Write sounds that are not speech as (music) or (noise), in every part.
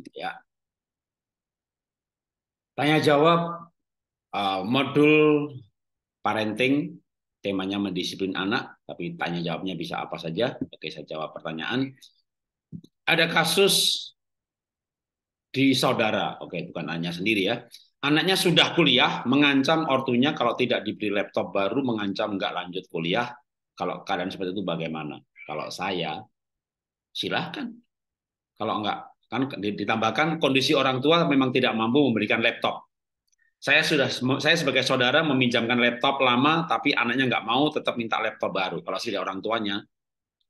Gitu ya. Tanya jawab uh, modul parenting temanya mendisiplin anak tapi tanya jawabnya bisa apa saja. Oke, saya jawab pertanyaan. Ada kasus di saudara. Oke, bukan hanya sendiri ya. Anaknya sudah kuliah, mengancam ortunya kalau tidak diberi laptop baru mengancam nggak lanjut kuliah. Kalau keadaan seperti itu bagaimana? Kalau saya, silahkan. Kalau nggak Kan ditambahkan kondisi orang tua memang tidak mampu memberikan laptop. Saya sudah saya sebagai saudara meminjamkan laptop lama tapi anaknya nggak mau tetap minta laptop baru. Kalau sudah orang tuanya,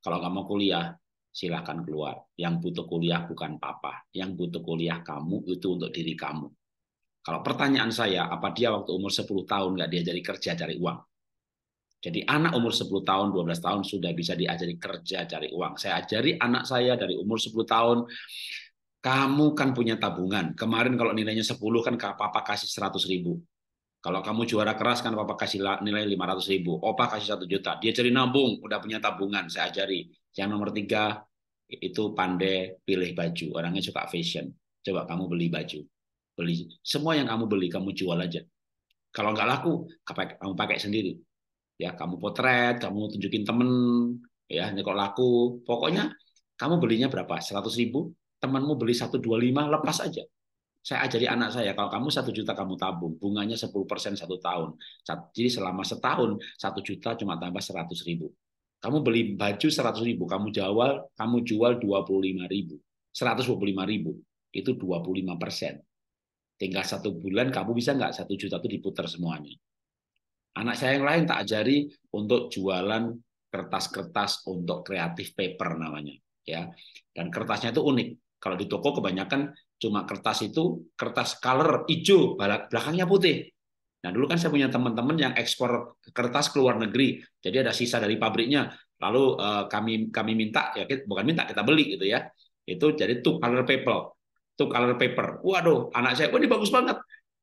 kalau nggak mau kuliah, silahkan keluar. Yang butuh kuliah bukan papa. Yang butuh kuliah kamu itu untuk diri kamu. Kalau pertanyaan saya, apa dia waktu umur 10 tahun nggak diajari kerja cari uang? Jadi anak umur 10 tahun, 12 tahun sudah bisa diajari kerja, cari uang. Saya ajari anak saya dari umur 10 tahun, kamu kan punya tabungan. Kemarin kalau nilainya 10 kan papa kasih 100 ribu. Kalau kamu juara keras kan papa kasih nilai 500 ribu. Opa kasih 1 juta. Dia cari nabung, udah punya tabungan. Saya ajari. Yang nomor tiga, itu pandai pilih baju. Orangnya suka fashion. Coba kamu beli baju. Beli Semua yang kamu beli, kamu jual aja. Kalau nggak laku, kamu pakai sendiri. Ya, kamu potret, kamu tunjukin temen, ya, ini kok laku. Pokoknya kamu belinya berapa? 100 ribu, temanmu beli 125, lepas aja. Saya ajari anak saya, kalau kamu satu juta kamu tabung, bunganya 10% satu tahun. Jadi selama setahun, satu juta cuma tambah 100 ribu. Kamu beli baju 100 ribu, kamu jual, kamu jual 25 ribu. 125 ribu, itu 25 persen. Tinggal satu bulan, kamu bisa nggak satu juta itu diputar semuanya. Anak saya yang lain tak ajari untuk jualan kertas-kertas untuk kreatif paper namanya. ya Dan kertasnya itu unik kalau di toko kebanyakan cuma kertas itu kertas color hijau, belakangnya putih. Nah, dulu kan saya punya teman-teman yang ekspor kertas ke luar negeri. Jadi ada sisa dari pabriknya. Lalu eh, kami kami minta ya kita, bukan minta, kita beli gitu ya. Itu jadi two color paper. Two color paper. Waduh, anak saya, wah ini bagus banget.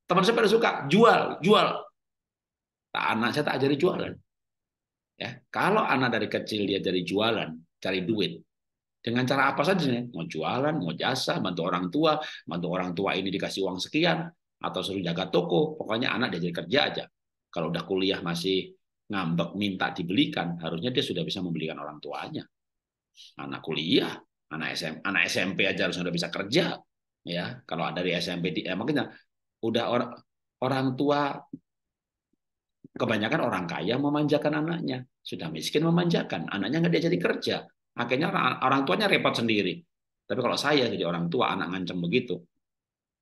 Teman saya pada suka, jual, jual. Nah, anak saya tak ajari jualan. Ya, kalau anak dari kecil dia jadi jualan, cari duit, dengan cara apa saja? Mau jualan, mau jasa, bantu orang tua, bantu orang tua ini dikasih uang sekian, atau suruh jaga toko, pokoknya anak diajari kerja aja. Kalau udah kuliah masih ngambek minta dibelikan, harusnya dia sudah bisa membelikan orang tuanya. Anak kuliah, anak SM, anak SMP aja harusnya sudah bisa kerja. Ya, kalau ada di SMP, eh, makanya udah orang orang tua kebanyakan orang kaya memanjakan anaknya, sudah miskin memanjakan, anaknya nggak diajari kerja, Akhirnya orang, orang tuanya repot sendiri. Tapi kalau saya jadi orang tua, anak ngancem begitu.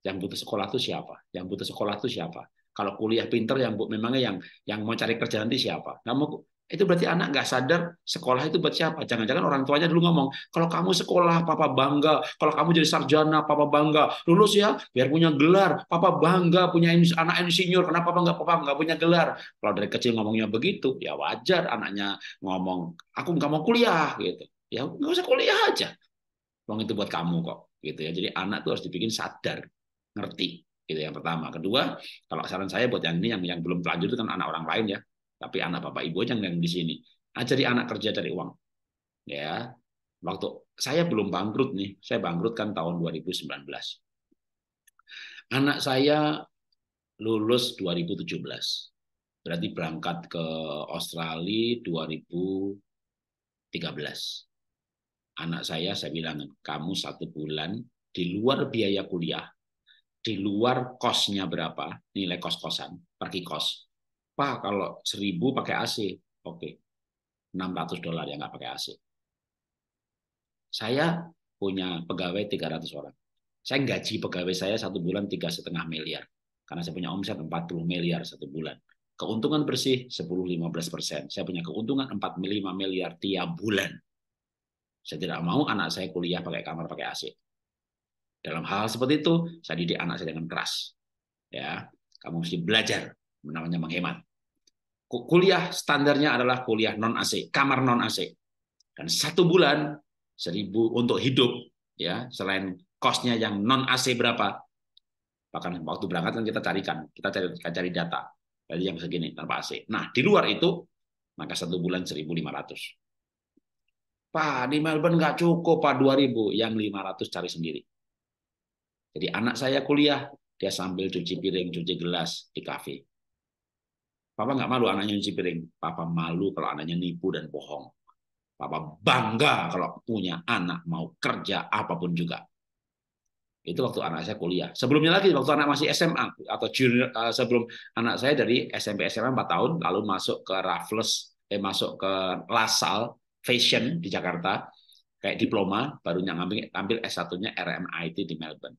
Yang butuh sekolah itu siapa? Yang butuh sekolah itu siapa? Kalau kuliah pinter yang memangnya yang yang mau cari kerja nanti siapa? Nggak mau itu berarti anak nggak sadar sekolah itu buat siapa. Jangan-jangan orang tuanya dulu ngomong, kalau kamu sekolah, papa bangga. Kalau kamu jadi sarjana, papa bangga. Lulus ya, biar punya gelar. Papa bangga punya anak insinyur. Kenapa papa nggak papa nggak punya gelar? Kalau dari kecil ngomongnya begitu, ya wajar anaknya ngomong, aku nggak mau kuliah gitu ya nggak usah kuliah aja uang itu buat kamu kok gitu ya jadi anak tuh harus dibikin sadar ngerti gitu yang pertama kedua kalau saran saya buat yang ini yang yang belum pelajar itu kan anak orang lain ya tapi anak bapak ibu aja yang di sini ajari anak kerja dari uang ya waktu saya belum bangkrut nih saya bangkrut kan tahun 2019 anak saya lulus 2017 berarti berangkat ke Australia 2013 anak saya saya bilang kamu satu bulan di luar biaya kuliah di luar kosnya berapa nilai kos kosan pergi kos pak kalau seribu pakai AC oke 600 dolar ya nggak pakai AC saya punya pegawai 300 orang saya gaji pegawai saya satu bulan tiga setengah miliar karena saya punya omset 40 miliar satu bulan keuntungan bersih 10-15 persen saya punya keuntungan 45 miliar tiap bulan saya tidak mau anak saya kuliah pakai kamar pakai AC. Dalam hal seperti itu, saya didik anak saya dengan keras. Ya, kamu mesti belajar namanya menghemat. Kuliah standarnya adalah kuliah non AC, kamar non AC. Dan satu bulan seribu untuk hidup ya selain kosnya yang non AC berapa bahkan waktu berangkat kan kita carikan kita cari kita cari data dari yang segini tanpa AC nah di luar itu maka satu bulan seribu lima ratus. Pak, di Melbourne nggak cukup, Pak, 2000. Yang 500 cari sendiri. Jadi anak saya kuliah, dia sambil cuci piring, cuci gelas di kafe. Papa nggak malu anaknya cuci piring. Papa malu kalau anaknya nipu dan bohong. Papa bangga kalau punya anak mau kerja apapun juga. Itu waktu anak saya kuliah. Sebelumnya lagi, waktu anak masih SMA. Atau junior, eh, sebelum anak saya dari SMP SMA 4 tahun, lalu masuk ke Raffles, eh, masuk ke Lasal, fashion di Jakarta kayak diploma baru ngambil ambil S1-nya RMIT di Melbourne.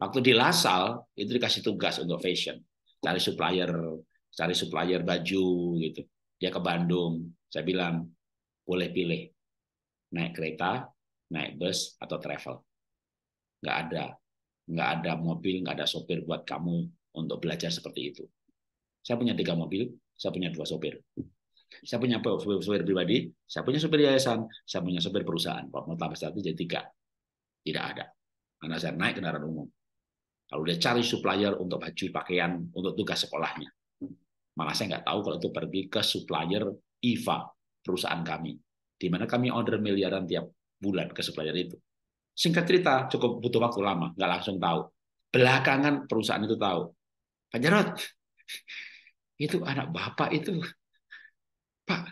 Waktu di Lasal itu dikasih tugas untuk fashion, cari supplier, cari supplier baju gitu. Dia ke Bandung, saya bilang boleh pilih naik kereta, naik bus atau travel. Nggak ada, nggak ada mobil, nggak ada sopir buat kamu untuk belajar seperti itu. Saya punya tiga mobil, saya punya dua sopir. Saya punya sopir pribadi, saya punya sopir yayasan, saya punya sopir perusahaan. Kalau mau tambah satu jadi tiga. Tidak ada. Karena saya naik kendaraan umum. Kalau dia cari supplier untuk baju pakaian untuk tugas sekolahnya. Malah saya nggak tahu kalau itu pergi ke supplier IVA, perusahaan kami. Di mana kami order miliaran tiap bulan ke supplier itu. Singkat cerita, cukup butuh waktu lama, nggak langsung tahu. Belakangan perusahaan itu tahu. Pak Jarot, (laughs) itu anak bapak itu Pak,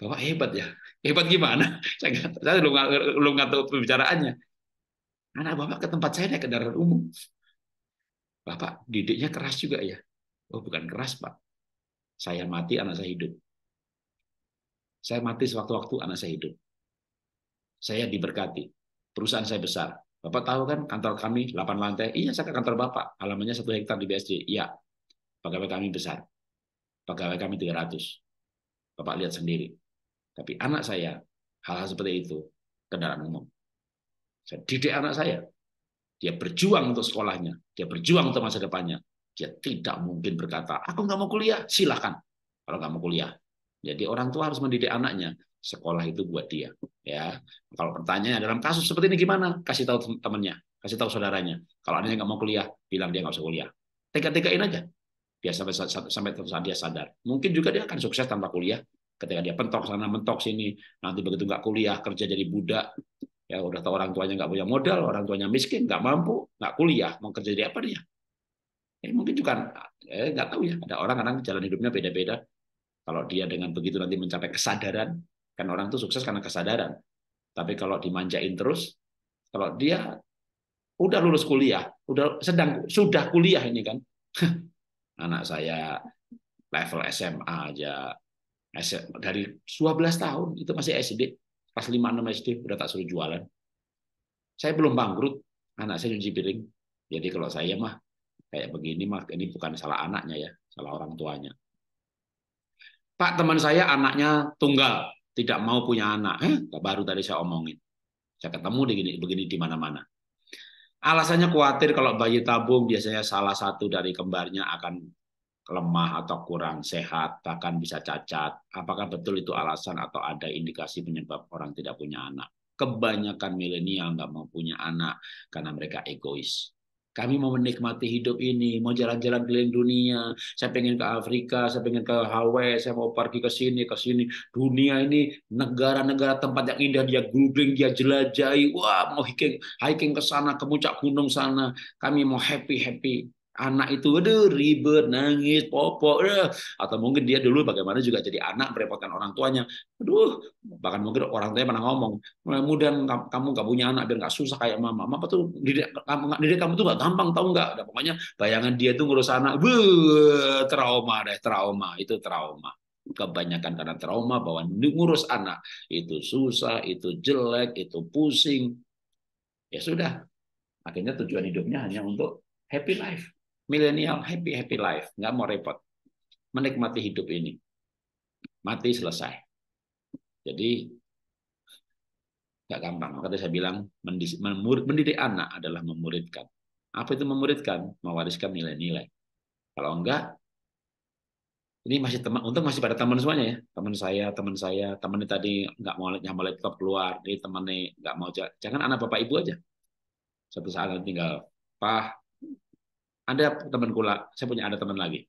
Bapak hebat ya. Hebat gimana? (laughs) Saya, nggak saya belum, belum nggak tahu pembicaraannya. Anak Bapak ke tempat saya naik kendaraan umum. Bapak didiknya keras juga ya? Oh bukan keras Pak. Saya mati, anak saya hidup. Saya mati sewaktu-waktu, anak saya hidup. Saya diberkati. Perusahaan saya besar. Bapak tahu kan kantor kami 8 lantai. Iya saya ke kantor Bapak. alamannya satu hektar di BSD. Iya. Pegawai kami besar. Pegawai kami 300 Bapak lihat sendiri. Tapi anak saya, hal-hal seperti itu, kendaraan umum. Saya didik anak saya. Dia berjuang untuk sekolahnya. Dia berjuang untuk masa depannya. Dia tidak mungkin berkata, aku nggak mau kuliah, silahkan. Kalau nggak mau kuliah. Jadi orang tua harus mendidik anaknya. Sekolah itu buat dia. ya. Kalau pertanyaannya dalam kasus seperti ini gimana? Kasih tahu temannya, kasih tahu saudaranya. Kalau anaknya nggak mau kuliah, bilang dia nggak usah kuliah. Tegak-tegakin aja biasa sampai sampai saat dia sadar. Mungkin juga dia akan sukses tanpa kuliah ketika dia pentok sana mentok sini nanti begitu nggak kuliah kerja jadi budak ya udah tahu orang tuanya nggak punya modal orang tuanya miskin nggak mampu nggak kuliah mau kerja jadi apa dia ya, mungkin juga eh, nggak tahu ya ada orang kadang jalan hidupnya beda-beda kalau dia dengan begitu nanti mencapai kesadaran kan orang tuh sukses karena kesadaran tapi kalau dimanjain terus kalau dia udah lulus kuliah udah sedang sudah kuliah ini kan (laughs) anak saya level SMA aja dari 12 tahun itu masih SD pas 5 6 SD udah tak suruh jualan saya belum bangkrut anak saya nyuci piring jadi kalau saya mah kayak begini mah ini bukan salah anaknya ya salah orang tuanya Pak teman saya anaknya tunggal tidak mau punya anak eh baru tadi saya omongin saya ketemu begini begini di mana-mana Alasannya khawatir kalau bayi tabung biasanya salah satu dari kembarnya akan lemah atau kurang sehat, bahkan bisa cacat. Apakah betul itu alasan atau ada indikasi penyebab orang tidak punya anak? Kebanyakan milenial nggak mau punya anak karena mereka egois. Kami mau menikmati hidup ini, mau jalan-jalan keliling dunia. Saya pengen ke Afrika, saya pengen ke Hawaii, saya mau pergi ke sini, ke sini. Dunia ini negara-negara tempat yang indah dia googling, dia jelajahi. Wah, mau hiking, hiking ke sana, ke puncak gunung sana. Kami mau happy-happy anak itu aduh ribet nangis popok eh. atau mungkin dia dulu bagaimana juga jadi anak merepotkan orang tuanya aduh bahkan mungkin orang tuanya pernah ngomong mudah kamu nggak punya anak biar nggak susah kayak mama mama tuh didik kamu, didik kamu tuh nggak gampang tau nggak ada pokoknya bayangan dia tuh ngurus anak Buh, trauma deh trauma itu trauma kebanyakan karena trauma bahwa ngurus anak itu susah itu jelek itu pusing ya sudah akhirnya tujuan hidupnya hanya untuk happy life milenial happy happy life, nggak mau repot, menikmati hidup ini, mati selesai. Jadi nggak gampang. Makanya saya bilang mendidik anak adalah memuridkan. Apa itu memuridkan? Mewariskan nilai-nilai. Kalau enggak, ini masih teman, untung masih pada teman semuanya ya. Teman saya, teman saya, temannya tadi nggak mau nyampe laptop keluar, ini temannya nggak mau jangan anak bapak ibu aja. Satu saat nanti tinggal, pah, ada teman kula, saya punya ada teman lagi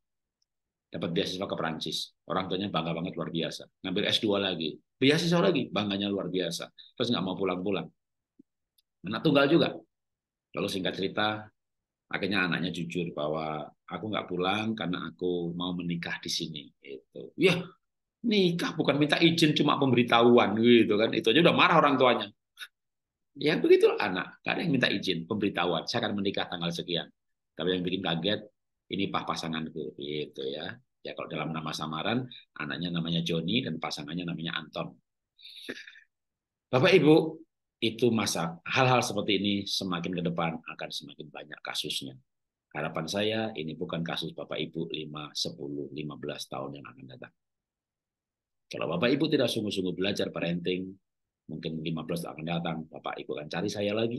dapat beasiswa ke Prancis orang tuanya bangga banget luar biasa ngambil S2 lagi beasiswa lagi bangganya luar biasa terus nggak mau pulang-pulang anak tunggal juga lalu singkat cerita akhirnya anaknya jujur bahwa aku nggak pulang karena aku mau menikah di sini itu ya nikah bukan minta izin cuma pemberitahuan gitu kan itu aja udah marah orang tuanya ya begitu anak gak minta izin pemberitahuan saya akan menikah tanggal sekian tapi yang bikin kaget, ini pah pasanganku gitu ya. Ya kalau dalam nama samaran, anaknya namanya Joni dan pasangannya namanya Anton. Bapak Ibu, itu masa hal-hal seperti ini semakin ke depan akan semakin banyak kasusnya. Harapan saya ini bukan kasus Bapak Ibu 5, 10, 15 tahun yang akan datang. Kalau Bapak Ibu tidak sungguh-sungguh belajar parenting, mungkin 15 tahun akan datang, Bapak Ibu akan cari saya lagi,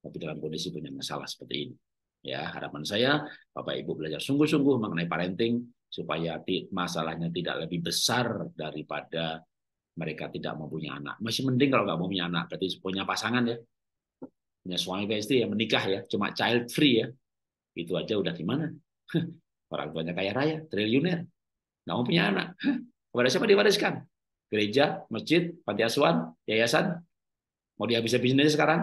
tapi dalam kondisi punya masalah seperti ini. Ya, harapan saya Bapak Ibu belajar sungguh-sungguh mengenai parenting supaya masalahnya tidak lebih besar daripada mereka tidak mau punya anak. Masih mending kalau nggak mau punya anak, berarti punya pasangan ya, punya suami istri ya menikah ya, cuma child free ya, itu aja udah gimana? (laughs) Orang tuanya kaya raya, triliuner, nggak mau punya anak. (laughs) Kepada siapa diwariskan? Gereja, masjid, panti asuhan, yayasan. Mau dihabis bisa aja sekarang?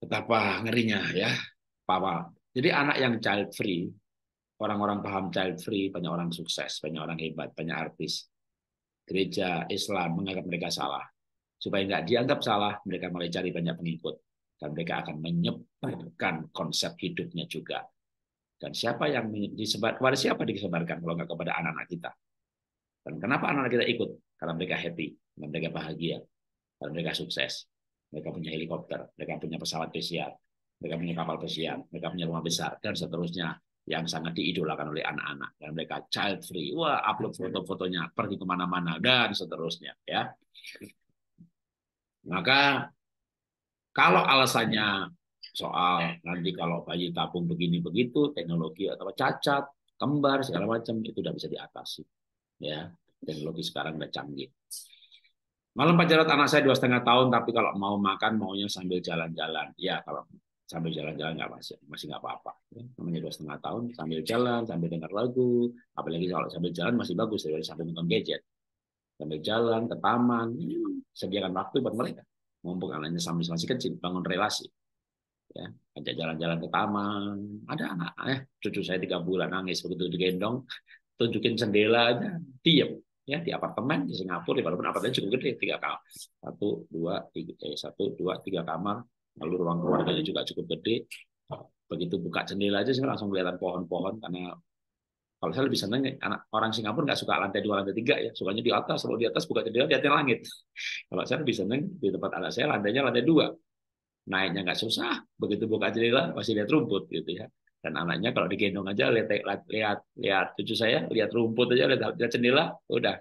betapa ngerinya ya papa Jadi anak yang child free, orang-orang paham child free, banyak orang sukses, banyak orang hebat, banyak artis. Gereja Islam menganggap mereka salah. Supaya nggak dianggap salah, mereka mulai cari banyak pengikut. Dan mereka akan menyebarkan konsep hidupnya juga. Dan siapa yang disebar, kepada siapa disebarkan kalau nggak kepada anak-anak kita? Dan kenapa anak-anak kita ikut? Karena mereka happy, karena mereka bahagia, karena mereka sukses mereka punya helikopter, mereka punya pesawat pesiar, mereka punya kapal pesiar, mereka punya rumah besar, dan seterusnya yang sangat diidolakan oleh anak-anak dan mereka child free wah upload foto-fotonya pergi kemana-mana dan seterusnya ya maka kalau alasannya soal nanti kalau bayi tabung begini begitu teknologi atau cacat kembar segala macam itu sudah bisa diatasi ya teknologi sekarang udah canggih Malam Pak Jarod anak saya dua setengah tahun, tapi kalau mau makan maunya sambil jalan-jalan. Ya kalau sambil jalan-jalan nggak masih masih nggak apa-apa. Ya, namanya dua setengah tahun sambil jalan, sambil dengar lagu, apalagi kalau sambil jalan masih bagus daripada sambil nonton gadget. Sambil jalan ke taman, ya, sediakan waktu buat mereka. Mumpung anaknya sambil masih kecil, bangun relasi. Ya, ajak jalan-jalan ke taman. Ada anak, ya, cucu saya tiga bulan nangis begitu digendong, tunjukin jendela aja, diem ya di apartemen di Singapura walaupun apartemen cukup gede tiga kamar satu dua tiga eh, satu dua tiga kamar lalu ruang keluarganya juga cukup gede begitu buka jendela aja saya langsung kelihatan pohon-pohon karena kalau saya lebih senang anak orang Singapura nggak suka lantai dua lantai tiga ya sukanya di atas kalau di atas buka jendela di atas langit (laughs) kalau saya lebih senang di tempat anak saya lantainya lantai dua naiknya nggak susah begitu buka jendela masih lihat rumput gitu ya dan anaknya kalau digendong aja lihat lihat lihat cucu saya lihat rumput aja lihat, lihat jendela udah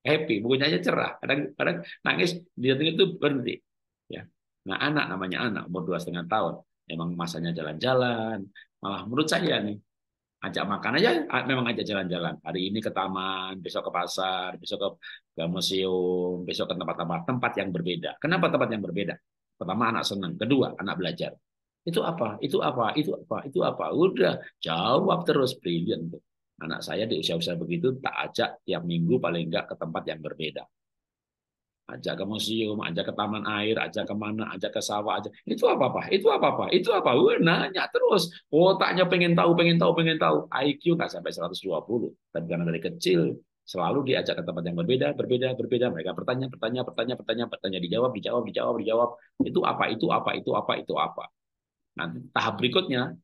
happy bukunya aja cerah kadang kadang nangis dia itu berhenti ya nah anak namanya anak umur dua setengah tahun emang masanya jalan-jalan malah menurut saya nih ajak makan aja memang aja jalan-jalan hari ini ke taman besok ke pasar besok ke, ke museum besok ke tempat-tempat tempat yang berbeda kenapa tempat yang berbeda pertama anak senang kedua anak belajar itu apa? Itu apa? Itu apa? Itu apa? Udah, jawab terus brilliant. Anak saya di usia-usia begitu tak ajak tiap minggu paling enggak ke tempat yang berbeda. Ajak ke museum, ajak ke taman air, ajak ke mana, ajak ke sawah, ajak. Itu apa, apa? Itu apa, apa? Itu apa? Wah, nanya terus. Otaknya pengen tahu, pengen tahu, pengen tahu. IQ nggak sampai 120. Tapi karena dari kecil selalu diajak ke tempat yang berbeda, berbeda, berbeda. Mereka bertanya, bertanya, bertanya, bertanya, bertanya, dijawab, dijawab, dijawab, dijawab. Itu apa? Itu apa? Itu apa? Itu apa? Nanti tahap berikutnya,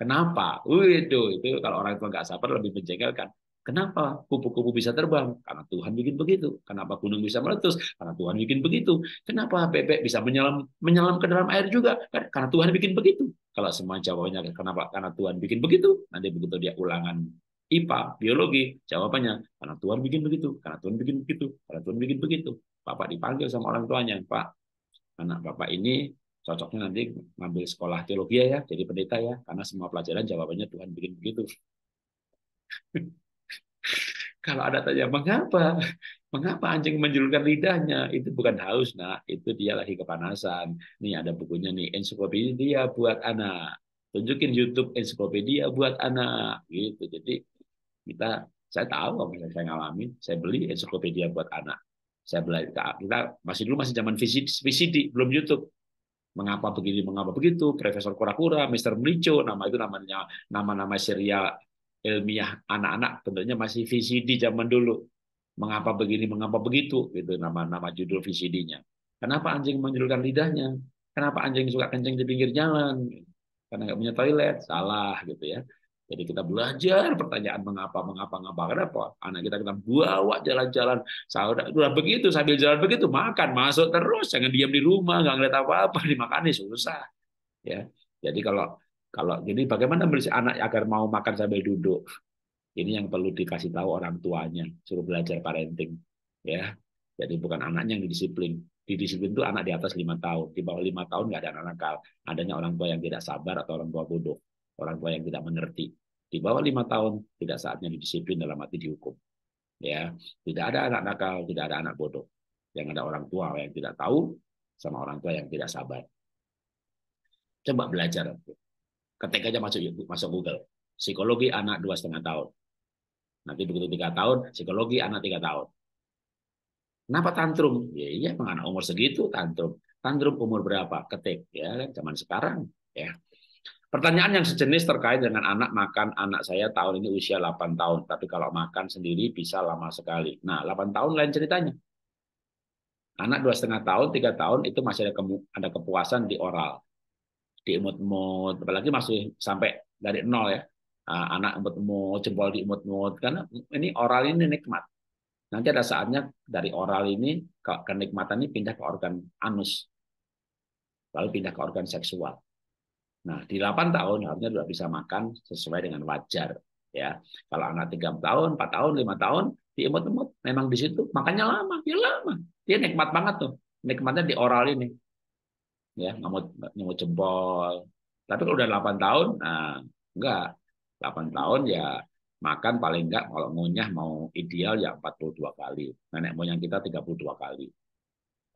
kenapa? Wih, itu, itu kalau orang tua nggak sabar lebih menjengkelkan. Kenapa kupu-kupu bisa terbang? Karena Tuhan bikin begitu. Kenapa gunung bisa meletus? Karena Tuhan bikin begitu. Kenapa bebek bisa menyelam menyelam ke dalam air juga? Kan, karena Tuhan bikin begitu. Kalau semua jawabannya kenapa? Karena Tuhan bikin begitu. Nanti begitu dia ulangan IPA, biologi, jawabannya karena Tuhan bikin begitu, karena Tuhan bikin begitu, karena Tuhan bikin begitu. Bapak dipanggil sama orang tuanya, Pak, anak Bapak ini cocoknya nanti ngambil sekolah teologi ya, jadi pendeta ya, karena semua pelajaran jawabannya Tuhan bikin begitu. (laughs) Kalau ada tanya mengapa, mengapa anjing menjulurkan lidahnya, itu bukan haus nak, itu dia lagi kepanasan. Nih ada bukunya nih, ensiklopedia buat anak. Tunjukin YouTube ensiklopedia buat anak, gitu. Jadi kita, saya tahu, misalnya saya ngalamin, saya beli ensiklopedia buat anak. Saya belajar, kita masih dulu masih zaman VCD, VCD belum YouTube mengapa begini mengapa begitu Profesor Kura-Kura Mister melicho nama itu namanya nama-nama serial ilmiah anak-anak tentunya masih VCD zaman dulu mengapa begini mengapa begitu gitu nama-nama judul VCD-nya kenapa anjing menjulurkan lidahnya kenapa anjing suka kencing di pinggir jalan karena nggak punya toilet salah gitu ya jadi kita belajar pertanyaan mengapa, mengapa, mengapa, kenapa. Anak kita kita bawa jalan-jalan. Saudara, begitu, sambil jalan begitu, makan, masuk terus. Jangan diam di rumah, nggak ngeliat apa-apa, dimakan ya susah. Ya, Jadi kalau kalau gini, bagaimana menulis anak agar mau makan sambil duduk? Ini yang perlu dikasih tahu orang tuanya, suruh belajar parenting. ya. Jadi bukan anaknya yang didisiplin, didisiplin itu anak di atas lima tahun, di bawah lima tahun nggak ada anak nakal. Adanya orang tua yang tidak sabar atau orang tua bodoh orang tua yang tidak mengerti. Di bawah lima tahun tidak saatnya didisiplin dalam arti dihukum. Ya, tidak ada anak nakal, tidak ada anak bodoh. Yang ada orang tua yang tidak tahu sama orang tua yang tidak sabar. Coba belajar. Ketik aja masuk masuk Google. Psikologi anak dua setengah tahun. Nanti begitu tiga tahun, psikologi anak tiga tahun. Kenapa tantrum? Ya iya, anak umur segitu tantrum. Tantrum umur berapa? Ketik ya, zaman sekarang ya Pertanyaan yang sejenis terkait dengan anak makan. Anak saya tahun ini usia 8 tahun, tapi kalau makan sendiri bisa lama sekali. Nah, 8 tahun lain ceritanya. Anak dua setengah tahun, tiga tahun itu masih ada, ke ada kepuasan di oral, di imut mut, apalagi masih sampai dari nol ya. Ah, anak imut mut, jempol di imut mut, karena ini oral ini nikmat. Nanti ada saatnya dari oral ini kenikmatan ini pindah ke organ anus, lalu pindah ke organ seksual. Nah, di 8 tahun harusnya sudah bisa makan sesuai dengan wajar. ya. Kalau anak 3 tahun, 4 tahun, 5 tahun, di emot-emot Memang di situ makannya lama, dia lama. Dia nikmat banget tuh. Nikmatnya di oral ini. Ya, ngemut ngemut jempol. Tapi kalau udah 8 tahun, nah enggak. 8 tahun ya makan paling enggak kalau ngunyah mau ideal ya 42 kali. Nenek moyang kita 32 kali.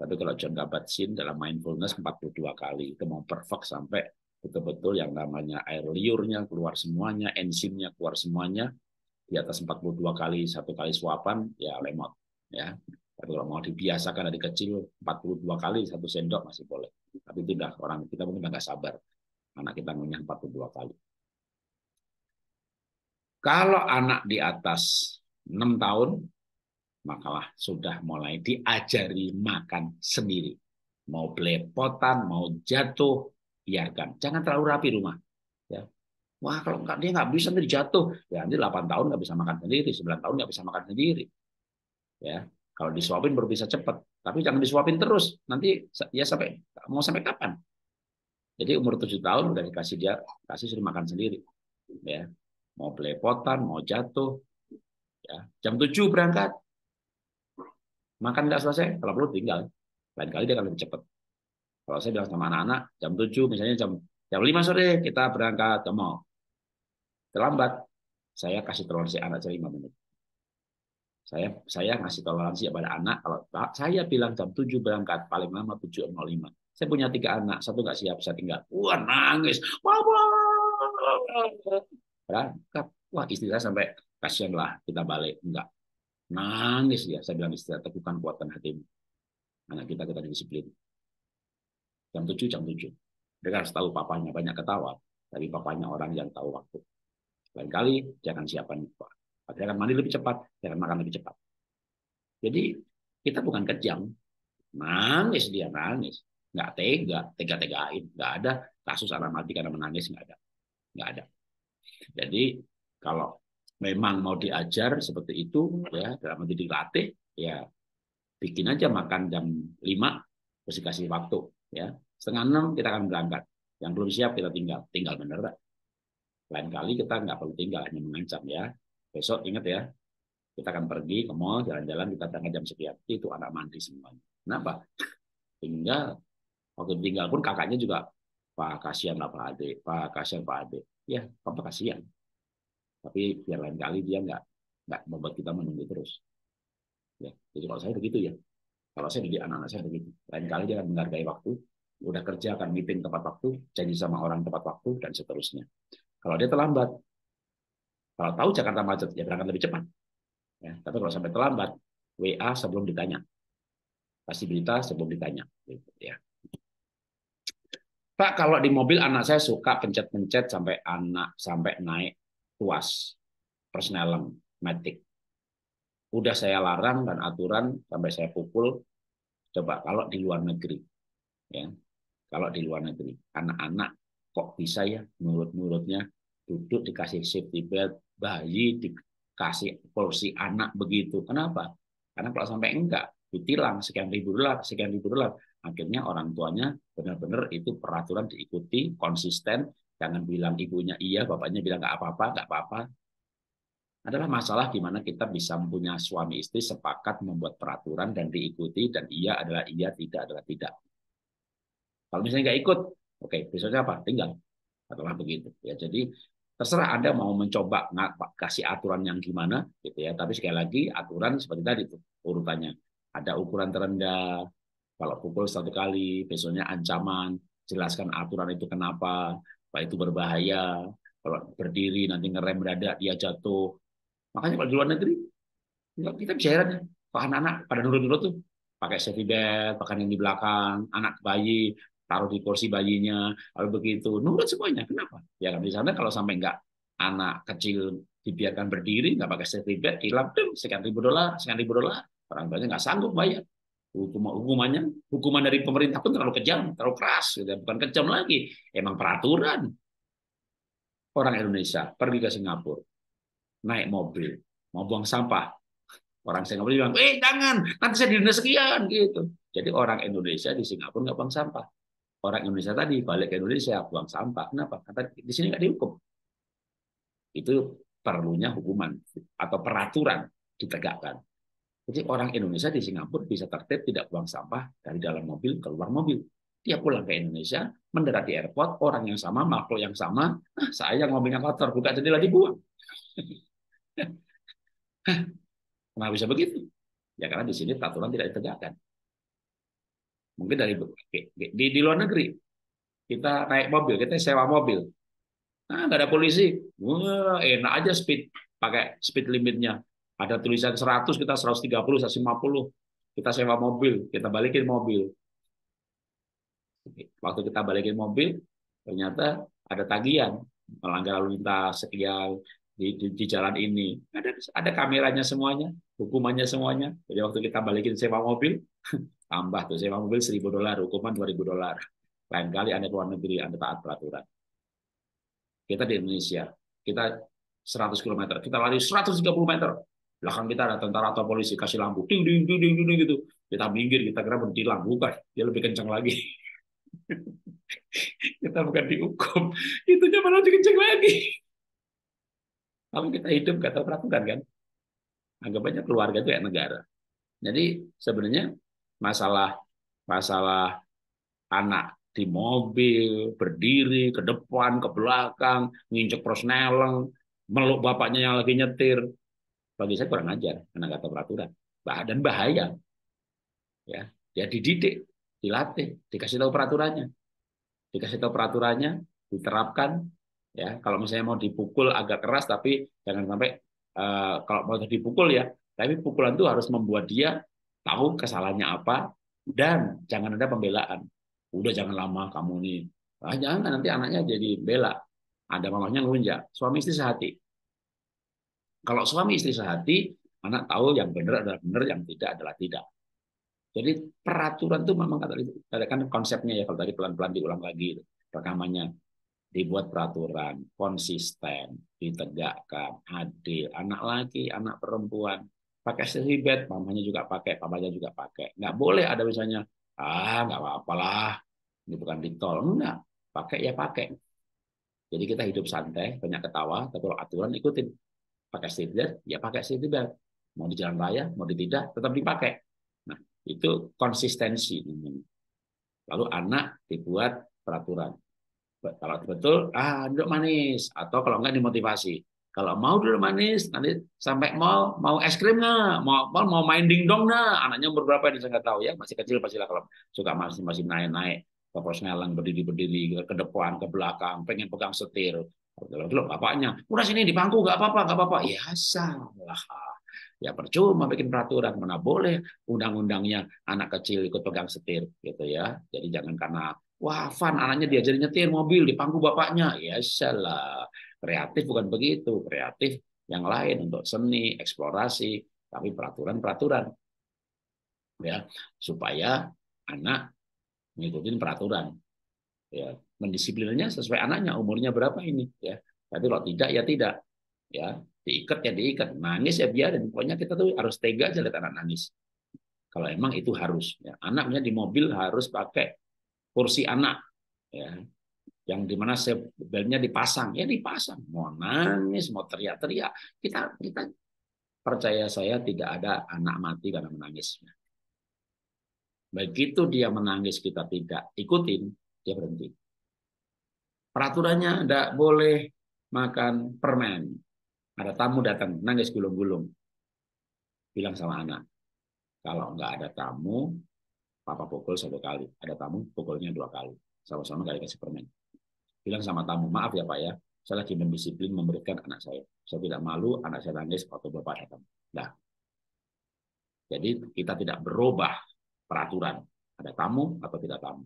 Tapi kalau John Kabat-Zinn dalam mindfulness 42 kali. Itu mau perfect sampai betul-betul yang namanya air liurnya keluar semuanya, enzimnya keluar semuanya di atas 42 kali satu kali suapan ya lemot ya. Tapi kalau mau dibiasakan dari kecil 42 kali satu sendok masih boleh. Tapi tidak orang kita mungkin nggak sabar. Anak kita ngunyah 42 kali. Kalau anak di atas 6 tahun, makalah sudah mulai diajari makan sendiri. Mau belepotan, mau jatuh, biarkan. Jangan terlalu rapi rumah. Ya. Wah kalau nggak dia nggak bisa nanti jatuh. Ya nanti 8 tahun nggak bisa makan sendiri, 9 tahun nggak bisa makan sendiri. Ya kalau disuapin baru bisa cepat. Tapi jangan disuapin terus. Nanti ya sampai mau sampai kapan? Jadi umur 7 tahun udah dikasih dia kasih suruh makan sendiri. Ya. Mau belepotan, mau jatuh. Ya. Jam 7 berangkat. Makan nggak selesai, kalau perlu tinggal. Lain kali dia akan lebih cepat. Kalau saya bilang sama anak-anak, jam 7 misalnya jam jam 5 sore kita berangkat ke mall. Terlambat, saya kasih toleransi anak saya 5 menit. Saya saya ngasih toleransi kepada anak kalau saya bilang jam 7 berangkat, paling lama 7.05. Saya punya tiga anak, satu nggak siap, saya tinggal. Wah, nangis. Berangkat. Wah, istri saya sampai kasihan lah, kita balik. Enggak. Nangis ya, saya bilang istri, tekukan kuatan hatimu. Anak kita kita disiplin Jam 7, jam 7. Mereka harus tahu papanya banyak ketawa tapi papanya orang yang tahu waktu. Lain kali jangan siapkan lupa. Dia akan mandi lebih cepat, dia akan makan lebih cepat. Jadi kita bukan kejam, nangis dia nangis, nggak tega, tega-tegain, nggak ada kasus anak mati karena menangis nggak ada, nggak ada. Jadi kalau memang mau diajar seperti itu ya dalam mendidik latih ya bikin aja makan jam 5 terus dikasih waktu ya setengah enam kita akan berangkat yang belum siap kita tinggal tinggal bener tak lain kali kita nggak perlu tinggal hanya mengancam ya besok ingat ya kita akan pergi ke mall jalan-jalan kita tanggal jam sekian itu anak mandi semuanya kenapa tinggal waktu tinggal pun kakaknya juga pak kasihan lah pak ade pak kasihan pak ade ya papa kasihan tapi biar lain kali dia nggak nggak membuat kita menunggu terus ya jadi kalau saya begitu ya kalau saya jadi anak-anak saya begitu. Lain kali dia akan menghargai waktu, udah kerja akan meeting tepat waktu, janji sama orang tepat waktu, dan seterusnya. Kalau dia terlambat, kalau tahu Jakarta macet, ya berangkat lebih cepat. Ya, tapi kalau sampai terlambat, WA sebelum ditanya. pasti berita sebelum ditanya. Gitu, ya. Pak, kalau di mobil anak saya suka pencet-pencet sampai anak sampai naik tuas, persnelem, matic udah saya larang dan aturan sampai saya pukul coba kalau di luar negeri ya kalau di luar negeri anak-anak kok bisa ya mulut-mulutnya duduk dikasih safety belt bayi dikasih porsi anak begitu kenapa karena kalau sampai enggak ditilang sekian ribu dolar sekian ribu dolar akhirnya orang tuanya benar-benar itu peraturan diikuti konsisten jangan bilang ibunya iya bapaknya bilang nggak apa-apa nggak apa-apa adalah masalah gimana kita bisa punya suami istri sepakat membuat peraturan dan diikuti dan iya adalah iya, tidak adalah tidak. Kalau misalnya nggak ikut, oke okay, besoknya apa? Tinggal. adalah begitu. Ya, jadi terserah Anda mau mencoba nggak kasih aturan yang gimana, gitu ya. Tapi sekali lagi aturan seperti tadi tuh urutannya. Ada ukuran terendah, kalau pukul satu kali, besoknya ancaman, jelaskan aturan itu kenapa, apa itu berbahaya, kalau berdiri nanti ngerem dada dia jatuh, Makanya kalau di luar negeri, ya kita bisa heran ya. Wah anak pada nurut-nurut tuh. Pakai safety belt, pakai yang di belakang, anak bayi, taruh di kursi bayinya, lalu begitu. Nurut semuanya. Kenapa? Ya kan di sana kalau sampai nggak anak kecil dibiarkan berdiri, nggak pakai safety belt, hilang, dong, sekian ribu dolar, sekian ribu dolar. Orang banyak nggak sanggup bayar hukuman hukumannya hukuman dari pemerintah pun terlalu kejam terlalu keras gitu. Ya. bukan kejam lagi emang peraturan orang Indonesia pergi ke Singapura naik mobil, mau buang sampah. Orang Singapura bilang, eh jangan, nanti saya dinas sekian gitu. Jadi orang Indonesia di Singapura nggak buang sampah. Orang Indonesia tadi balik ke Indonesia buang sampah. Kenapa? Karena di sini nggak dihukum. Itu perlunya hukuman atau peraturan ditegakkan. Jadi orang Indonesia di Singapura bisa tertib tidak buang sampah dari dalam mobil ke luar mobil. Dia pulang ke Indonesia, mendarat di airport, orang yang sama, makhluk yang sama, ah, saya yang mobilnya kotor, buka jendela dibuang. (laughs) (laughs) kenapa bisa begitu? Ya karena di sini peraturan tidak ditegakkan. Mungkin dari di, di luar negeri kita naik mobil, kita sewa mobil. Nah, nggak ada polisi. Wah, enak aja speed pakai speed limitnya. Ada tulisan 100, kita 130, 150. Kita sewa mobil, kita balikin mobil. Waktu kita balikin mobil, ternyata ada tagihan melanggar lalu lintas sekian ya, di, di, di jalan ini. Ada ada kameranya semuanya, hukumannya semuanya. Jadi waktu kita balikin sewa mobil, (laughs) tambah tuh sewa mobil seribu dolar, hukuman dua ribu dolar. Lain kali Anda keluar negeri, Anda taat peraturan. Kita di Indonesia, kita 100 km, kita lari 130 meter. Belakang kita ada tentara atau polisi kasih lampu, ding ding ding ding, ding gitu. Kita minggir, kita kira berhentilah. bukan. Dia lebih kencang lagi. (laughs) kita bukan dihukum, (laughs) itunya malah lebih kencang lagi. Kalau kita hidup kata tahu peraturan kan? Anggapannya keluarga itu kayak negara. Jadi sebenarnya masalah masalah anak di mobil, berdiri, ke depan, ke belakang, nginjek prosneleng, meluk bapaknya yang lagi nyetir. Bagi saya kurang ajar, karena kata peraturan. bah Dan bahaya. Ya, ya dididik, dilatih, dikasih tahu peraturannya. Dikasih tahu peraturannya, diterapkan, ya kalau misalnya mau dipukul agak keras tapi jangan sampai uh, kalau mau dipukul ya tapi pukulan itu harus membuat dia tahu kesalahannya apa dan jangan ada pembelaan udah jangan lama kamu nih ah, jangan nanti anaknya jadi bela ada mamanya ngelunjak suami istri sehati kalau suami istri sehati anak tahu yang benar adalah benar yang tidak adalah tidak jadi peraturan itu memang katakan konsepnya ya kalau tadi pelan-pelan diulang lagi rekamannya dibuat peraturan, konsisten, ditegakkan, adil. Anak laki, anak perempuan, pakai seribet mamanya juga pakai, papanya juga pakai. Nggak boleh ada misalnya, ah nggak apa-apalah, ini bukan di tol. Enggak, pakai ya pakai. Jadi kita hidup santai, banyak ketawa, tapi kalau aturan ikutin. Pakai seatbelt, ya pakai seatbelt. Mau di jalan raya, mau di tidak, tetap dipakai. Nah, itu konsistensi. Lalu anak dibuat peraturan kalau betul, ah duduk manis. Atau kalau enggak dimotivasi. Kalau mau duduk manis, nanti sampai mau mau es krim nah Mau mau main dingdong nah Anaknya umur berapa ini saya nggak tahu ya. Masih kecil pasti lah kalau suka masih masih naik-naik. Proporsionalan berdiri-berdiri ke depan, ke belakang, pengen pegang setir. Kalau belum bapaknya, udah sini di pangku nggak apa-apa, nggak apa-apa. Ya salah. Ya percuma bikin peraturan mana boleh undang-undangnya anak kecil ikut pegang setir gitu ya. Jadi jangan karena Wah, Van anaknya diajarin nyetir mobil di pangku bapaknya. Ya salah. Kreatif bukan begitu. Kreatif yang lain untuk seni, eksplorasi, tapi peraturan-peraturan. Ya, supaya anak mengikuti peraturan. Ya, mendisiplinnya sesuai anaknya, umurnya berapa ini, ya. Tapi kalau tidak ya tidak. Ya, diikat ya diikat, nangis ya biarin. Pokoknya kita tuh harus tega aja lihat anak nangis. Kalau emang itu harus, ya. anaknya di mobil harus pakai kursi anak ya yang dimana sebelnya dipasang ya dipasang mau nangis mau teriak-teriak kita kita percaya saya tidak ada anak mati karena menangis. begitu dia menangis kita tidak ikutin dia berhenti peraturannya tidak boleh makan permen ada tamu datang nangis gulung-gulung bilang sama anak kalau nggak ada tamu Papa pukul satu kali. Ada tamu, pukulnya dua kali. Sama-sama kali kasih permen. Bilang sama tamu, maaf ya Pak ya, saya lagi mendisiplin memberikan anak saya. Saya tidak malu anak saya nangis waktu Bapak datang. Nah, jadi kita tidak berubah peraturan. Ada tamu atau tidak tamu.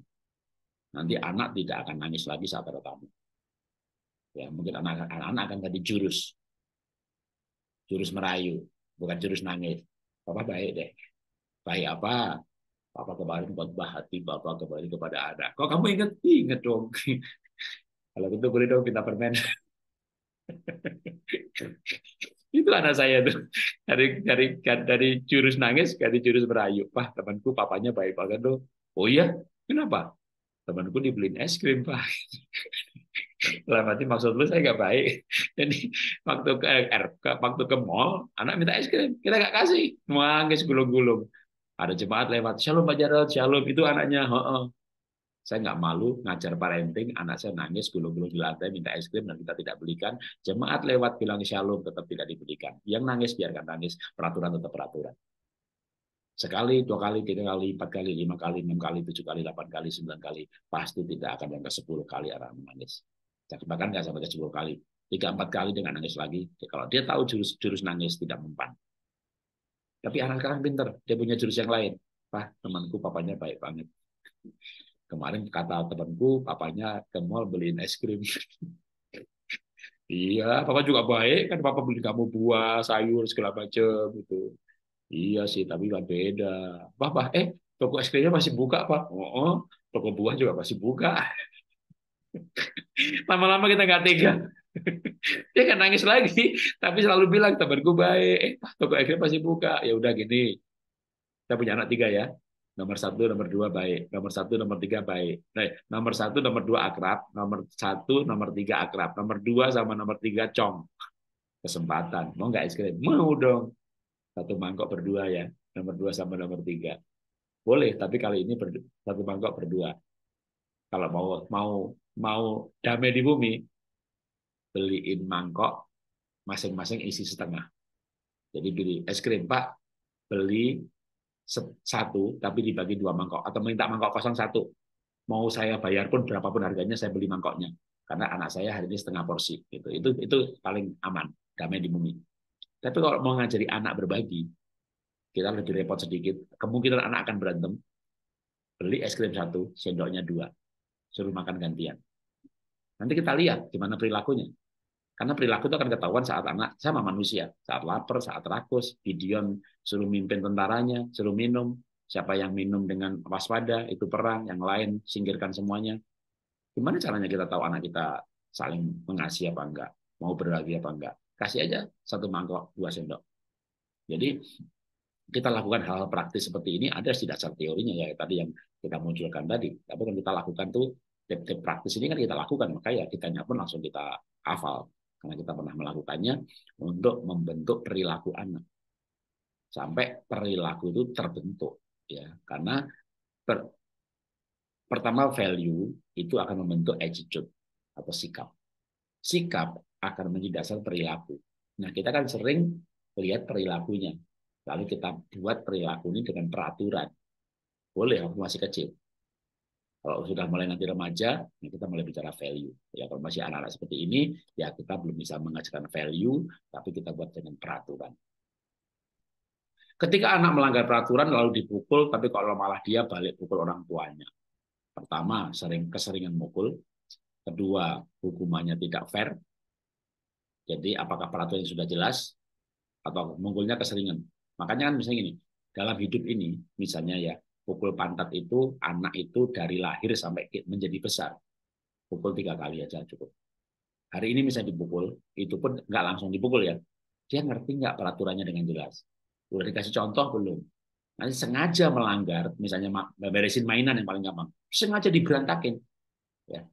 Nanti anak tidak akan nangis lagi saat ada tamu. Ya, mungkin anak-anak akan jadi jurus. Jurus merayu, bukan jurus nangis. Bapak baik deh. Baik apa? Bapak kemarin khotbah hati Bapak kembali kepada anak. Kok kamu ingat? Ingat dong. (laughs) Kalau gitu boleh dong kita permen. (laughs) itu anak saya tuh dari dari dari jurus nangis dari jurus merayu pak temanku papanya baik banget tuh oh iya kenapa temanku dibeliin es krim pak lama (laughs) nanti maksud lu saya nggak baik jadi waktu ke, eh, er, waktu ke mall anak minta es krim kita nggak kasih nangis gulung-gulung ada jemaat lewat, shalom Pak Jarod, shalom. Itu anaknya, ho -ho. Saya nggak malu ngajar parenting, anak saya nangis gulung-gulung di lantai, minta es krim, dan kita tidak belikan. Jemaat lewat bilang shalom, tetap tidak dibelikan. Yang nangis, biarkan nangis. Peraturan tetap peraturan. Sekali, dua kali, tiga kali, empat kali, lima kali, enam kali, tujuh kali, delapan kali, sembilan kali. Pasti tidak akan yang sepuluh kali arah menangis. Bahkan nggak sampai ke sepuluh kali. Tiga, empat kali dengan nangis lagi. Kalau dia tahu jurus, jurus nangis tidak mempan. Tapi anak-anak pinter, dia punya jurus yang lain. Pak, temanku papanya baik banget. Kemarin kata temanku, papanya ke mall beliin es krim. (laughs) iya, papa juga baik kan papa beli kamu buah, sayur segala macam gitu. Iya sih, tapi kan beda. Papa, eh toko es krimnya masih buka pak? Oh, oh toko buah juga masih buka. (laughs) Lama-lama kita nggak tega. (laughs) dia kan nangis lagi, tapi selalu bilang temanku baik, eh toko akhirnya pasti buka. Ya udah gini, saya punya anak tiga ya, nomor satu, nomor dua baik, nomor satu, nomor tiga baik, nah, nomor satu, nomor dua akrab, nomor satu, nomor tiga akrab, nomor dua sama nomor tiga cong, kesempatan, mau nggak es Mau dong, satu mangkok berdua ya, nomor dua sama nomor tiga, boleh, tapi kali ini satu mangkok berdua. Kalau mau mau mau damai di bumi, beliin mangkok masing-masing isi setengah. Jadi beli es krim Pak, beli satu tapi dibagi dua mangkok atau minta mangkok kosong satu. Mau saya bayar pun berapapun harganya saya beli mangkoknya karena anak saya hari ini setengah porsi gitu. Itu itu paling aman, damai di bumi. Tapi kalau mau ngajari anak berbagi, kita lebih repot sedikit. Kemungkinan anak akan berantem. Beli es krim satu, sendoknya dua. Suruh makan gantian. Nanti kita lihat gimana perilakunya. Karena perilaku itu akan ketahuan saat anak sama manusia, saat lapar, saat rakus, Gideon suruh mimpin tentaranya, suruh minum, siapa yang minum dengan waspada itu perang, yang lain singkirkan semuanya. Gimana caranya kita tahu anak kita saling mengasihi apa enggak, mau berbagi apa enggak? Kasih aja satu mangkok, dua sendok. Jadi kita lakukan hal-hal praktis seperti ini ada tidak teorinya ya tadi yang kita munculkan tadi. Tapi kan kita lakukan tuh tip-tip praktis ini kan kita lakukan maka ya kitanya pun langsung kita hafal karena kita pernah melakukannya untuk membentuk perilaku anak sampai perilaku itu terbentuk ya karena per, pertama value itu akan membentuk attitude atau sikap sikap akan menjadi dasar perilaku nah kita kan sering lihat perilakunya lalu kita buat perilaku ini dengan peraturan boleh aku masih kecil kalau sudah mulai nanti remaja, ya kita mulai bicara value. Ya, kalau masih anak-anak seperti ini, ya kita belum bisa mengajarkan value, tapi kita buat dengan peraturan. Ketika anak melanggar peraturan lalu dipukul, tapi kalau malah dia balik pukul orang tuanya. Pertama, sering keseringan mukul. Kedua, hukumannya tidak fair. Jadi apakah peraturan sudah jelas atau mukulnya keseringan? Makanya kan misalnya gini, dalam hidup ini misalnya ya Pukul pantat itu anak itu dari lahir sampai menjadi besar. Pukul tiga kali aja cukup. Hari ini misalnya dipukul, itu pun nggak langsung dipukul ya. Dia ngerti nggak peraturannya dengan jelas. Udah dikasih contoh belum? Nanti sengaja melanggar, misalnya beresin mainan yang paling gampang, sengaja diberantakin. Ya.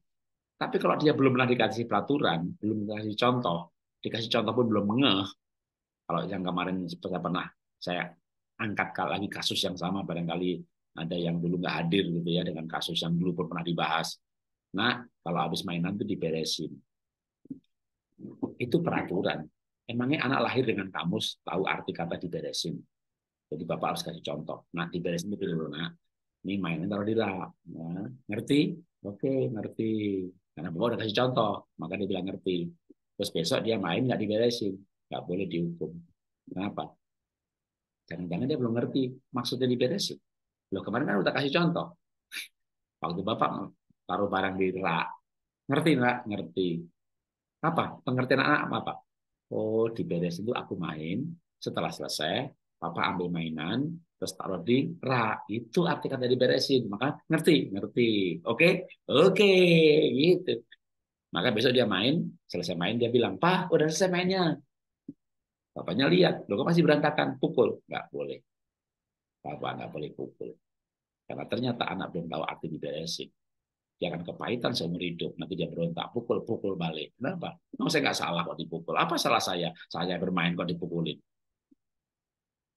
Tapi kalau dia belum pernah dikasih peraturan, belum dikasih contoh, dikasih contoh pun belum mengeh. Kalau yang kemarin pernah saya angkat lagi kasus yang sama barangkali ada yang dulu nggak hadir gitu ya dengan kasus yang dulu pun pernah dibahas. Nah, kalau habis mainan itu diberesin. Itu peraturan. Emangnya anak lahir dengan kamus tahu arti kata diberesin. Jadi bapak harus kasih contoh. Nah, diberesin itu dulu nak. Ini mainan taruh di rak. Nah, ngerti? Oke, ngerti. Karena bapak udah kasih contoh, maka dia bilang ngerti. Terus besok dia main nggak diberesin, nggak boleh dihukum. Kenapa? Jangan-jangan dia belum ngerti maksudnya diberesin. Loh kemarin kan udah kasih contoh. Waktu Bapak taruh barang di rak. Ngerti rak? Ngerti. Apa? Pengertian anak apa, Pak? Oh, di beres itu aku main. Setelah selesai, Papa ambil mainan, terus taruh di rak. Itu arti kata diberesin. Maka ngerti? Ngerti. Oke? Oke. Gitu. Maka besok dia main, selesai main dia bilang, Pak, udah selesai mainnya. Bapaknya lihat, lo kok masih berantakan, pukul. Nggak boleh. Bapak nggak boleh pukul. Karena ternyata anak belum tahu arti diberesin. Dia akan kepahitan seumur hidup. Nanti dia berontak, pukul-pukul balik. Kenapa? Nah, saya nggak salah kok dipukul. Apa salah saya? Saya bermain kok dipukulin.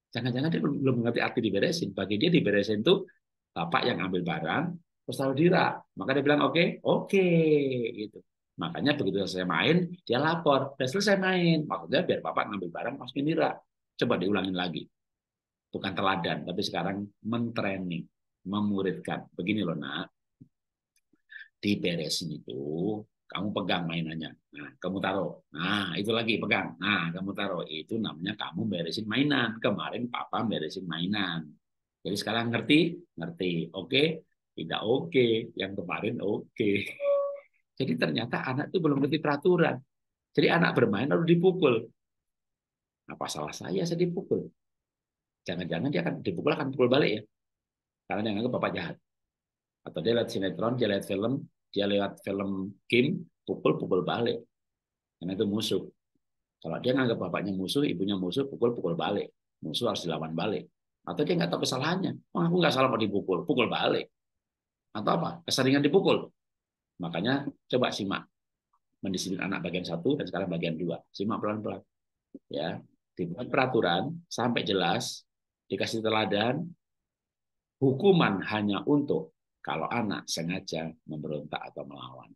Jangan-jangan dia belum mengerti arti diberesin. Bagi dia diberesin itu bapak yang ambil barang, terus taruh dira. Maka dia bilang, oke, okay, oke. Okay, gitu. Makanya begitu saya main, dia lapor. Dan selesai main. Maksudnya biar bapak ngambil barang, masukin dira. Coba diulangin lagi. Bukan teladan, tapi sekarang mentraining memuridkan. Begini loh nak, di diberesin itu kamu pegang mainannya. Nah, kamu taruh. Nah, itu lagi pegang. Nah, kamu taruh. Itu namanya kamu beresin mainan. Kemarin papa beresin mainan. Jadi sekarang ngerti? Ngerti. Oke? Okay? Tidak oke. Okay. Yang kemarin oke. Okay. (laughs) Jadi ternyata anak itu belum ngerti peraturan. Jadi anak bermain lalu dipukul. Apa nah, salah saya saya dipukul? Jangan-jangan dia akan dipukul akan pukul balik ya karena dia nganggap bapak jahat atau dia lihat sinetron dia lihat film dia lihat film Kim pukul pukul balik karena itu musuh kalau dia nganggap bapaknya musuh ibunya musuh pukul pukul balik musuh harus dilawan balik atau dia nggak tahu kesalahannya oh, aku nggak salah mau dipukul pukul balik atau apa keseringan dipukul makanya coba simak mendisiplin anak bagian satu dan sekarang bagian dua simak pelan pelan ya dibuat peraturan sampai jelas dikasih teladan hukuman hanya untuk kalau anak sengaja memberontak atau melawan.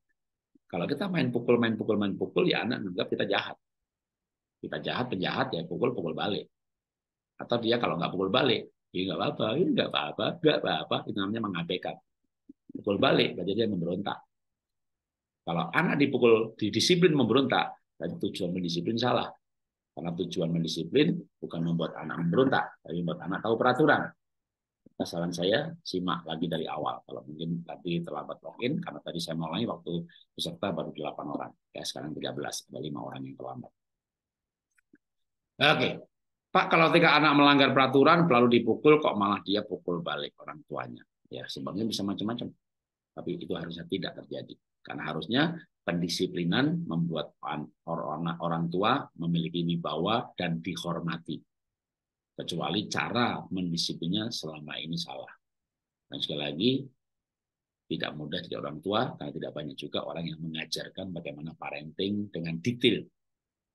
Kalau kita main pukul, main pukul, main pukul, ya anak menganggap kita jahat. Kita jahat, penjahat, ya pukul, pukul balik. Atau dia kalau nggak pukul balik, ya nggak apa-apa, ya nggak apa-apa, nggak apa-apa, itu namanya mengabaikan. Pukul balik, berarti dia memberontak. Kalau anak dipukul, didisiplin memberontak, dan tujuan mendisiplin salah. Karena tujuan mendisiplin bukan membuat anak memberontak, tapi membuat anak tahu peraturan. Nah, saya simak lagi dari awal. Kalau mungkin tadi terlambat login, karena tadi saya mulai waktu peserta baru 8 orang. Ya, sekarang 13, ada 5 orang yang terlambat. Oke, okay. Pak, kalau tiga anak melanggar peraturan, lalu dipukul, kok malah dia pukul balik orang tuanya? Ya, sebabnya bisa macam-macam. Tapi itu harusnya tidak terjadi. Karena harusnya pendisiplinan membuat orang, orang tua memiliki wibawa dan dihormati kecuali cara mendisiplinnya selama ini salah. Dan sekali lagi, tidak mudah tidak orang tua, karena tidak banyak juga orang yang mengajarkan bagaimana parenting dengan detail,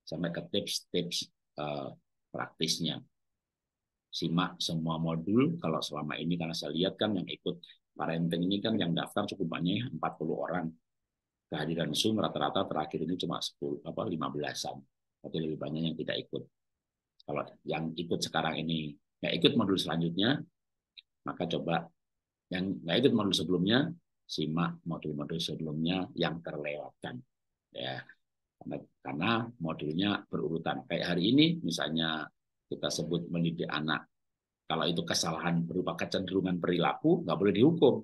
sampai ke tips-tips uh, praktisnya. Simak semua modul, kalau selama ini karena saya lihat kan yang ikut parenting ini kan yang daftar cukup banyak 40 orang. Kehadiran Zoom rata-rata terakhir ini cuma 10 apa 15-an. Tapi lebih banyak yang tidak ikut. Kalau yang ikut sekarang ini nggak ikut modul selanjutnya, maka coba yang nggak ikut modul sebelumnya simak modul-modul sebelumnya yang terlewatkan ya karena, karena modulnya berurutan kayak hari ini misalnya kita sebut mendidik anak kalau itu kesalahan berupa kecenderungan perilaku nggak boleh dihukum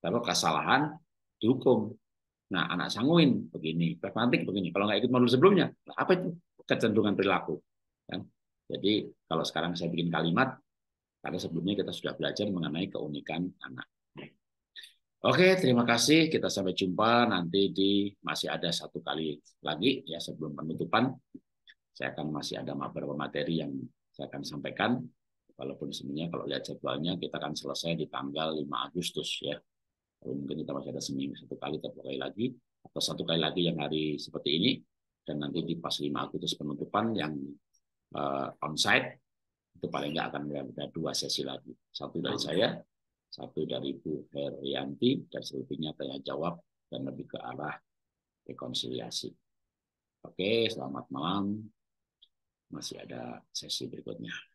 kalau kesalahan dihukum nah anak sanguin begini pragmatik begini kalau nggak ikut modul sebelumnya apa itu kecenderungan perilaku Ya. Jadi kalau sekarang saya bikin kalimat, karena sebelumnya kita sudah belajar mengenai keunikan anak. Oke, terima kasih. Kita sampai jumpa nanti di masih ada satu kali lagi ya sebelum penutupan. Saya akan masih ada beberapa materi yang saya akan sampaikan. Walaupun sebenarnya kalau lihat jadwalnya kita akan selesai di tanggal 5 Agustus ya. Lalu mungkin kita masih ada seminggu satu kali atau lagi atau satu kali lagi yang hari seperti ini dan nanti di pas 5 Agustus penutupan yang uh, onsite itu paling nggak akan ada dua sesi lagi. Satu dari oh. saya, satu dari Bu Herianti, dan selebihnya tanya jawab dan lebih ke arah rekonsiliasi. Oke, selamat malam. Masih ada sesi berikutnya.